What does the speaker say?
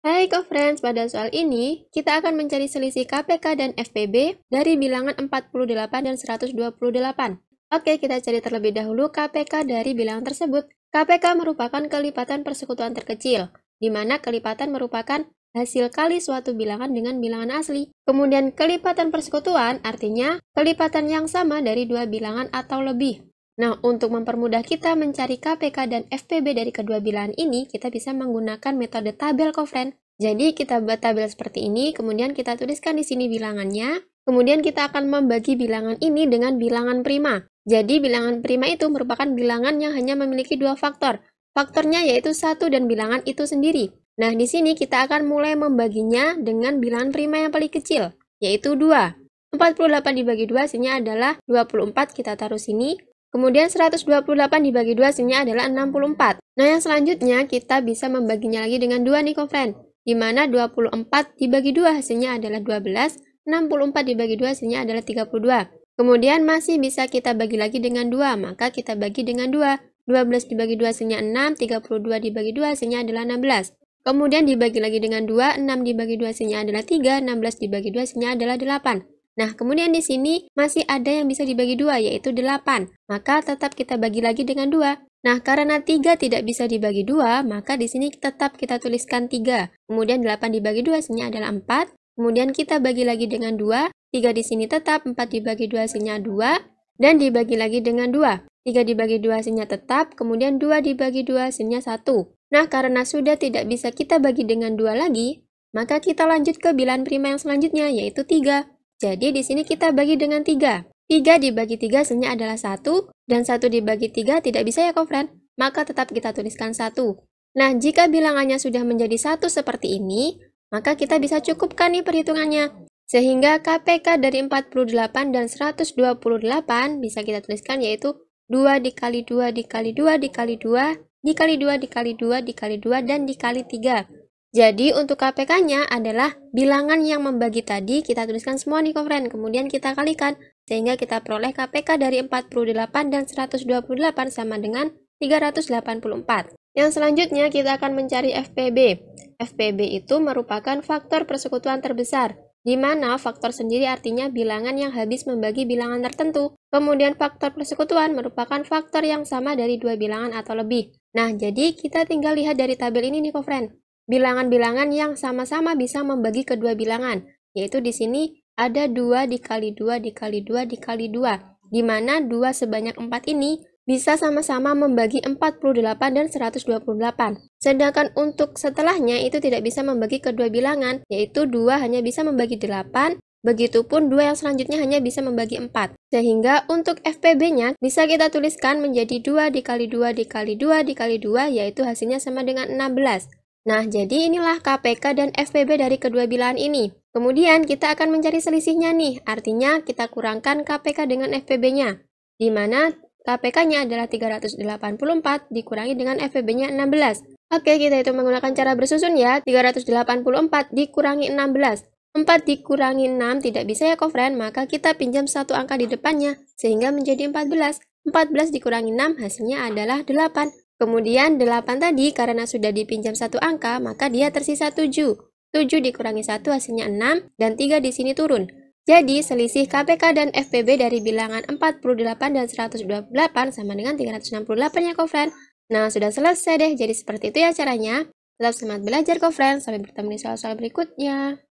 Hai co-friends, pada soal ini kita akan mencari selisih KPK dan FPB dari bilangan 48 dan 128. Oke, kita cari terlebih dahulu KPK dari bilangan tersebut. KPK merupakan kelipatan persekutuan terkecil, di mana kelipatan merupakan hasil kali suatu bilangan dengan bilangan asli. Kemudian kelipatan persekutuan artinya kelipatan yang sama dari dua bilangan atau lebih. Nah, untuk mempermudah kita mencari KPK dan FPB dari kedua bilangan ini, kita bisa menggunakan metode tabel covariant. Jadi, kita buat tabel seperti ini, kemudian kita tuliskan di sini bilangannya, kemudian kita akan membagi bilangan ini dengan bilangan prima. Jadi, bilangan prima itu merupakan bilangan yang hanya memiliki dua faktor. Faktornya yaitu satu dan bilangan itu sendiri. Nah, di sini kita akan mulai membaginya dengan bilangan prima yang paling kecil, yaitu 2. 48 dibagi 2 hasilnya adalah 24 kita taruh sini. Kemudian 128 dibagi 2 hasilnya adalah 64. Nah yang selanjutnya kita bisa membaginya lagi dengan 2 nih kofren. Dimana 24 dibagi 2 hasilnya adalah 12, 64 dibagi 2 hasilnya adalah 32. Kemudian masih bisa kita bagi lagi dengan 2, maka kita bagi dengan 2. 12 dibagi 2 hasilnya 6, 32 dibagi 2 hasilnya adalah 16. Kemudian dibagi lagi dengan 2, 6 dibagi 2 hasilnya adalah 3, 16 dibagi 2 hasilnya adalah 8. Nah, kemudian di sini masih ada yang bisa dibagi dua, yaitu 8. Maka tetap kita bagi lagi dengan dua. Nah, karena 3 tidak bisa dibagi dua, maka di sini tetap kita tuliskan 3. Kemudian 8 dibagi dua, hasilnya adalah 4. Kemudian kita bagi lagi dengan 2. 3 di sini tetap, 4 dibagi dua, hasilnya 2. Dan dibagi lagi dengan 2. 3 dibagi 2 hasilnya tetap, kemudian 2 dibagi 2 hasilnya 1. Nah, karena sudah tidak bisa kita bagi dengan 2 lagi, maka kita lanjut ke bilangan prima yang selanjutnya, yaitu 3. Jadi di sini kita bagi dengan 3. 3 dibagi 3 hasilnya adalah 1, dan 1 dibagi 3 tidak bisa ya, kofren? Maka tetap kita tuliskan 1. Nah, jika bilangannya sudah menjadi 1 seperti ini, maka kita bisa cukupkan nih perhitungannya. Sehingga KPK dari 48 dan 128 bisa kita tuliskan yaitu 2 dikali 2 dikali 2 dikali 2 dikali 2 dikali 2 dikali 2 dan dikali 3. Jadi untuk KPK-nya adalah bilangan yang membagi tadi kita tuliskan semua nih friend, kemudian kita kalikan sehingga kita peroleh KPK dari 48 dan 128 sama dengan 384. Yang selanjutnya kita akan mencari FPB. FPB itu merupakan faktor persekutuan terbesar, di mana faktor sendiri artinya bilangan yang habis membagi bilangan tertentu. Kemudian faktor persekutuan merupakan faktor yang sama dari dua bilangan atau lebih. Nah, jadi kita tinggal lihat dari tabel ini nih, friend bilangan-bilangan yang sama-sama bisa membagi kedua bilangan, yaitu di sini ada dua dikali dua dikali dua dikali dua, di mana dua sebanyak empat ini bisa sama-sama membagi 48 dan 128. Sedangkan untuk setelahnya itu tidak bisa membagi kedua bilangan, yaitu dua hanya bisa membagi 8, begitupun dua yang selanjutnya hanya bisa membagi 4. Sehingga untuk FPB-nya bisa kita tuliskan menjadi dua dikali dua dikali dua dikali dua, yaitu hasilnya sama dengan 16. Nah, jadi inilah KPK dan FPB dari kedua bilangan ini. Kemudian kita akan mencari selisihnya nih, artinya kita kurangkan KPK dengan FPB-nya, di mana KPK-nya adalah 384 dikurangi dengan FPB-nya 16. Oke, kita hitung menggunakan cara bersusun ya. 384 dikurangi 16. 4 dikurangi 6 tidak bisa ya kofren, maka kita pinjam satu angka di depannya, sehingga menjadi 14. 14 dikurangi 6 hasilnya adalah 8. Kemudian 8 tadi karena sudah dipinjam satu angka, maka dia tersisa 7. 7 dikurangi 1 hasilnya 6 dan 3 di sini turun. Jadi selisih KPK dan FPB dari bilangan 48 dan 128 sama dengan 368 ya kofren. Nah sudah selesai deh, jadi seperti itu ya caranya. Tetap semangat belajar kofren, sampai bertemu di soal-soal berikutnya.